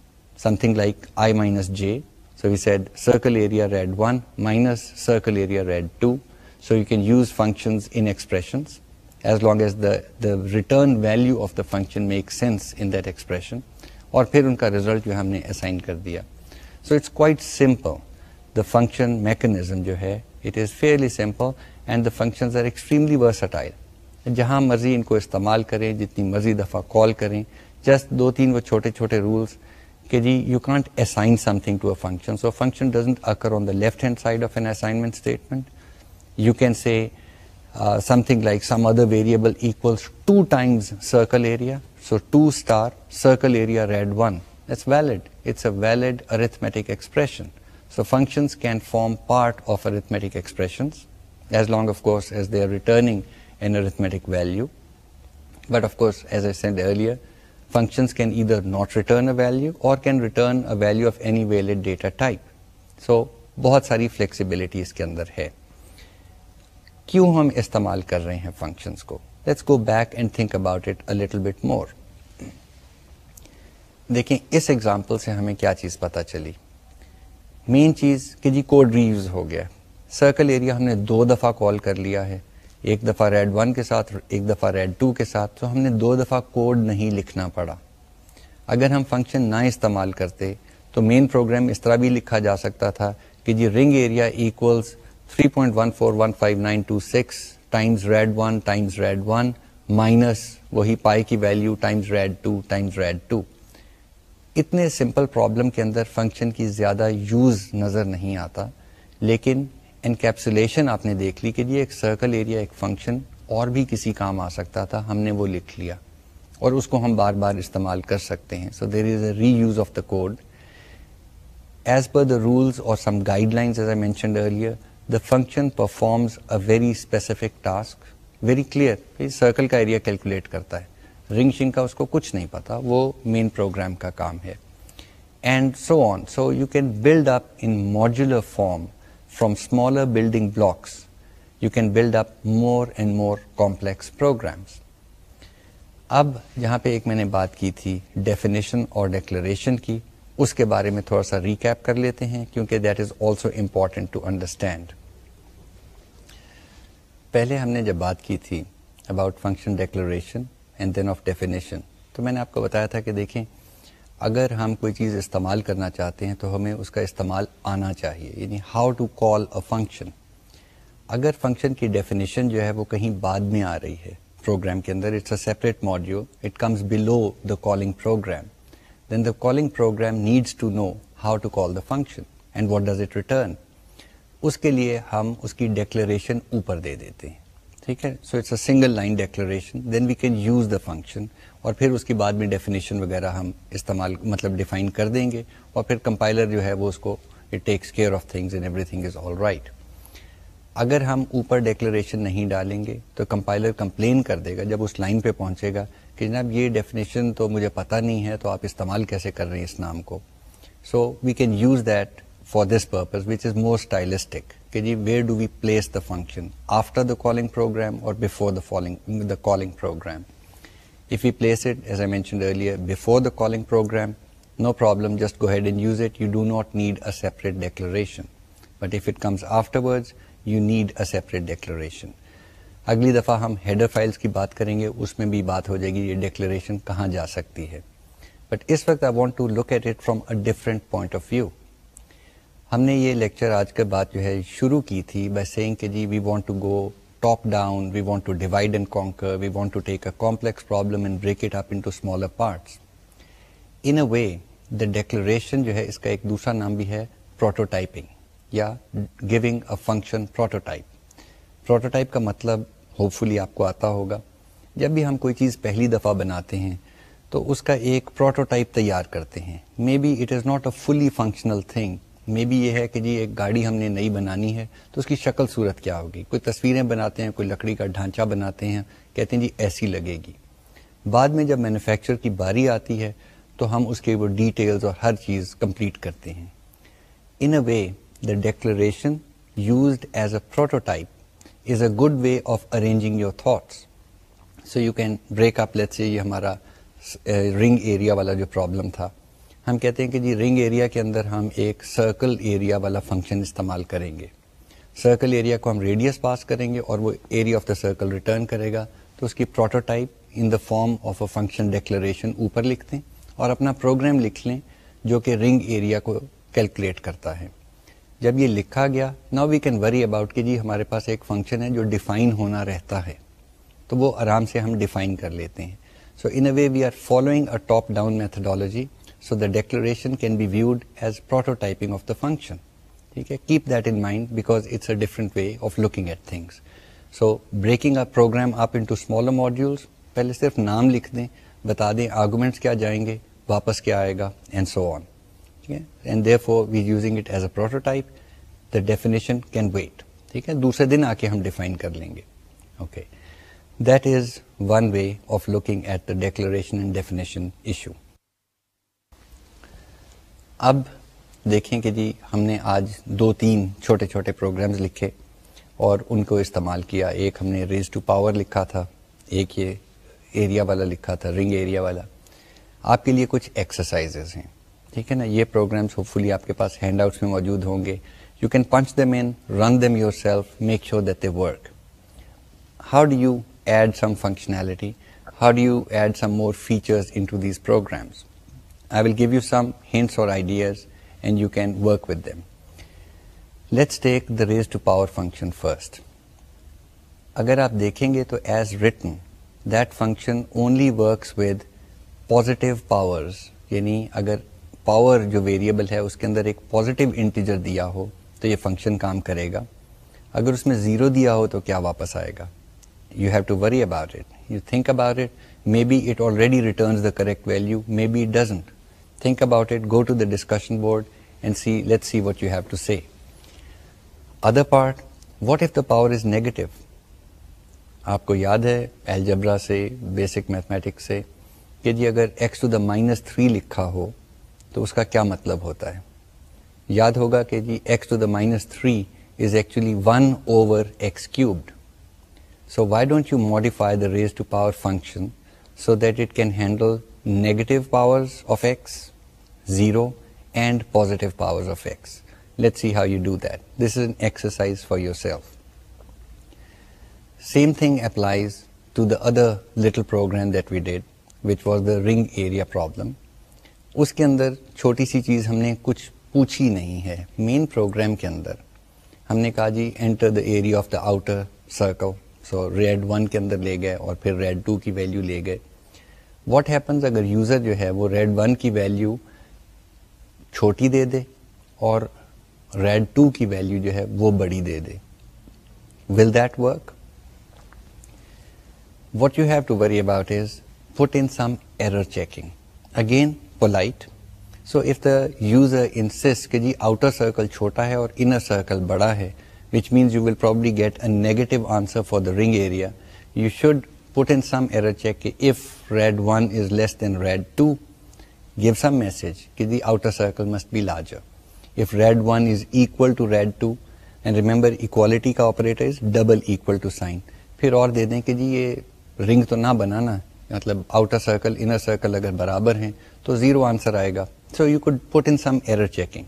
something like i minus j. So we said circle area red 1 minus circle area red 2. So you can use functions in expressions as long as the, the return value of the function makes sense in that expression. or फिर उनका result जो हमने assign कर दिया so it's quite simple the function mechanism जो है it is fairly simple and the function are extremely versatile जहाँ मर्जी इनको इस्तेमाल करें जितनी मर्जी दफ़ा कॉल करें जस्ट दो तीन वो छोटे छोटे rules Kg, you can't assign something to a function. So a function doesn't occur on the left-hand side of an assignment statement. You can say uh, something like some other variable equals 2 times circle area. So 2 star circle area red 1. That's valid. It's a valid arithmetic expression. So functions can form part of arithmetic expressions as long, of course, as they are returning an arithmetic value. But of course, as I said earlier, functions can either not return a value or can return a value of any valid data type. So बहुत सारी flexibility इसके अंदर है क्यों हम इस्तेमाल कर रहे हैं functions को Let's go back and think about it a little bit more. देखें इस एग्जाम्पल से हमें क्या चीज़ पता चली मेन चीज़ कि जी कोड रीयूज हो गया सर्कल एरिया हमने दो दफ़ा कॉल कर लिया है एक दफ़ा रेड वन के साथ एक दफ़ा रेड टू के साथ तो हमने दो दफ़ा कोड नहीं लिखना पड़ा अगर हम फंक्शन ना इस्तेमाल करते तो मेन प्रोग्राम इस तरह भी लिखा जा सकता था कि जी ring area equals six times rad one times rad one minus वही पाई की value times rad two times rad two इतने सिंपल प्रॉब्लम के अंदर फंक्शन की ज़्यादा यूज़ नज़र नहीं आता लेकिन इनकेप्सुलेशन आपने देख ली कि ये एक सर्कल एरिया एक फंक्शन और भी किसी काम आ सकता था हमने वो लिख लिया और उसको हम बार बार इस्तेमाल कर सकते हैं सो देर is a reuse of the code as per the rules और some guidelines as I mentioned earlier the function performs a very specific task very clear circle का एरिया कैलकुलेट करता है रिंग शिंग का उसको कुछ नहीं पता वो मेन प्रोग्राम का काम है and so on so you can build up in modular form from smaller building blocks, you can build up more and more complex programs. अब यहाँ पे एक मैंने बात की थी डेफिनेशन और डिक्लेरेशन की उसके बारे में थोड़ा सा रिकैप कर लेते हैं क्योंकि that is also important to understand पहले हमने जब बात की थी about function declaration and then of definition तो मैंने आपको बताया था कि देखें अगर हम कोई चीज़ इस्तेमाल करना चाहते हैं तो हमें उसका इस्तेमाल आना चाहिए यानी how to call a function अगर फंक्शन की डेफिनेशन जो है वो कहीं बाद में आ रही है प्रोग्राम के अंदर it's a separate module it comes below the calling program then the calling program needs to know how to call the function and what does it return उसके लिए हम उसकी डिक्लेरेशन ऊपर दे देते हैं ठीक है so it's a single line declaration then we can use the function और फिर उसके बाद में डेफिनेशन वगैरह हम इस्तेमाल मतलब डिफाइन कर देंगे और फिर कंपाइलर जो है वो उसको it takes care of things and everything is all right अगर हम ऊपर डेक्लेशन नहीं डालेंगे तो कंपाइलर कंप्लेन कर देगा जब उस लाइन पे पहुंचेगा कि जनाब ये डेफिनेशन तो मुझे पता नहीं है तो आप इस्तेमाल कैसे कर रहे हैं इस नाम को so we can use that for this purpose which is more stylistic where do we place the function, after the calling program or before the, falling, the calling program. If we place it, as I mentioned earlier, before the calling program, no problem, just go ahead and use it. You do not need a separate declaration. But if it comes afterwards, you need a separate declaration. अगली दफ़ा हम header files की बात करेंगे उसमें भी बात हो जाएगी ये डिक्लेरेशन कहाँ जा सकती है बट इस वक्त I want to look at it from a different point of view हमने ये लेक्चर आज के बाद जो है शुरू की थी बाय सेइंग कि जी we want to go top down we want to divide and conquer we want to take a complex problem and break it up into smaller parts in a way the declaration जो है इसका एक दूसरा नाम भी है prototyping या giving a function prototype prototype का मतलब होपफुली आपको आता होगा जब भी हम कोई चीज़ पहली दफ़ा बनाते हैं तो उसका एक प्रोटोटाइप तैयार करते हैं maybe it is not a fully functional thing maybe ये है कि जी एक गाड़ी हमने नई बनानी है तो उसकी शक्ल सूरत क्या होगी कोई तस्वीरें बनाते हैं कोई लकड़ी का ढांचा बनाते हैं कहते हैं जी ऐसी लगेगी बाद में जब मैन्युफैक्चर की बारी आती है तो हम उसके वो डिटेल्स और हर चीज़ कंप्लीट करते हैं in a way the declaration use as a prototype is a good way of arranging your thoughts so you can break up let's ये हमारा रिंग uh, एरिया वाला जो प्रॉब्लम था हम कहते हैं कि जी रिंग एरिया के अंदर हम एक सर्कल एरिया वाला फंक्शन इस्तेमाल करेंगे सर्कल एरिया को हम रेडियस पास करेंगे और वो area of the circle return करेगा तो उसकी prototype in the form of a function declaration ऊपर लिख दें और अपना प्रोग्राम लिख लें जो कि रिंग एरिया को कैलकुलेट करता है जब ये लिखा गया now we can worry about कि जी हमारे पास एक फंक्शन है जो डिफाइन होना रहता है तो वो आराम से हम डिफाइन कर लेते हैं so in a way we are following a top down methodology So the declaration can be viewed as prototyping of the function. Okay? Keep that in mind because it's a different way of looking at things. So breaking a program up into smaller modules, पहले सिर्फ नाम लिख दें बता दें arguments क्या जाएंगे वापस क्या आएगा एंड सो ऑन ठीक है and therefore we using it as a prototype the definition can wait ठीक है दूसरे दिन आके हम डिफाइन कर लेंगे okay that is one way of looking at the अब देखें कि जी हमने आज दो तीन छोटे छोटे प्रोग्राम्स लिखे और उनको इस्तेमाल किया एक हमने रेज टू पावर लिखा था एक ये एरिया वाला लिखा था रिंग एरिया वाला आपके लिए कुछ एक्सरसाइजेज हैं ठीक है ना ये प्रोग्राम्स होपफुली आपके पास हैंड में मौजूद होंगे you can punch them in run them yourself make sure that they work how do you add some functionality how do you add some more features into these programs I will give you some hints or ideas and you can work with them. Let's take the raise to power function first. اگر آپ دیکھیں گے as written that function only works with positive powers یعنی اگر power جو variable ہے اس کے اندر positive integer دیا ہو تو یہ function کام کرے گا اگر اس میں zero دیا ہو تو کیا واپس آئے you have to worry about it you think about it maybe it already returns the correct value maybe it doesn't think about it, go to the discussion board and see, let's see what you have to say. Other part, what if the power is negative? आपको याद है algebra से basic mathematics से कि जी अगर 3 minus three लिखा हो तो उसका क्या मतलब होता है याद होगा कि जी the minus three is actually one over x cubed. So why don't you modify the raise to power function so that it can handle negative powers of x 0 and positive powers of x. Let's see how you do that. This is an exercise for yourself. Same thing applies to the other little program that we did, which was the ring area problem. उसके अंदर छोटी सी चीज़ हमने कुछ पूछी नहीं है main program के अंदर हमने कहा जी enter the area of the outer circle so rad one के अंदर ले गए और फिर रेड टू की वैल्यू ले गए वॉट हैपन्स अगर यूज़र जो है वो रेड वन की वैल्यू छोटी दे दे और रेड टू की वैल्यू जो है वो बड़ी दे दे will that work what you have to worry about is put in some error checking again polite so if the user insists कि जी outer circle छोटा है और inner circle बड़ा है which means you will probably get a negative answer for the ring area you should put in some error check if red 1 is less than red 2 give some message that the outer circle must be larger. If red 1 is equal to red 2, and remember equality operator is double equal to sign. Phir aur de dein ki ji ye ring to na banana. Matlab outer circle, inner circle agar barabar hain, zero answer aega. So you could put in some error checking.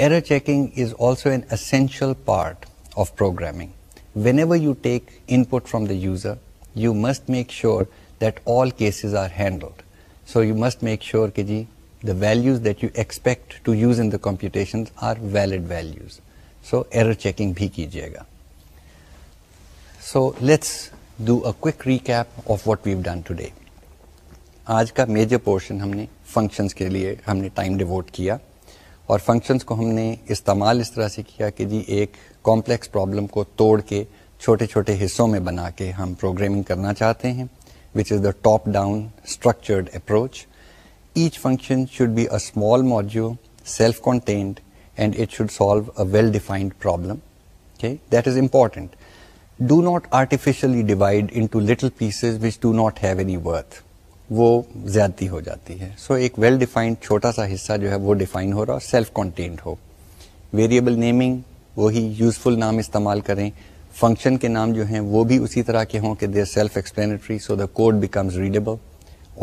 Error checking is also an essential part of programming. Whenever you take input from the user, you must make sure that all cases are handled. So you must make sure कि जी the values that you expect to use in the computations are valid values. So error checking भी कीजिएगा. So let's do a quick recap of what we've done today. आज का major portion हमने functions के लिए हमने टाइम डिवोट किया और फंक्शंस को हमने इस्तेमाल इस तरह से किया कि जी एक कॉम्प्लेक्स प्रॉब्लम को तोड़ के छोटे छोटे हिस्सों में बना के हम प्रोग्रामिंग करना चाहते हैं which is the top-down structured approach. Each function should be a small module, self-contained, and it should solve a well-defined problem. Okay, That is important. Do not artificially divide into little pieces which do not have any worth. वो ज़्यादती हो जाती है so so, एक well defined छोटा सा हिस्सा जो है वो डिफाइन हो रहा और सेल्फ कॉन्टेंट हो फंक्शन के नाम जो हैं वो भी उसी तरह के हों कि they're self explanatory so the code becomes readable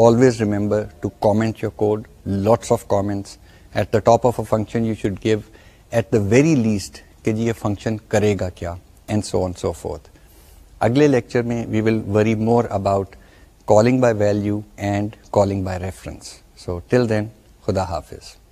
always remember to comment your code lots of comments at the top of a function you should give at the very least कि जी ये फंक्शन करेगा क्या and so on so forth अगले लेक्चर में we will worry more about calling by value and calling by reference so till then खुदा हाफिज़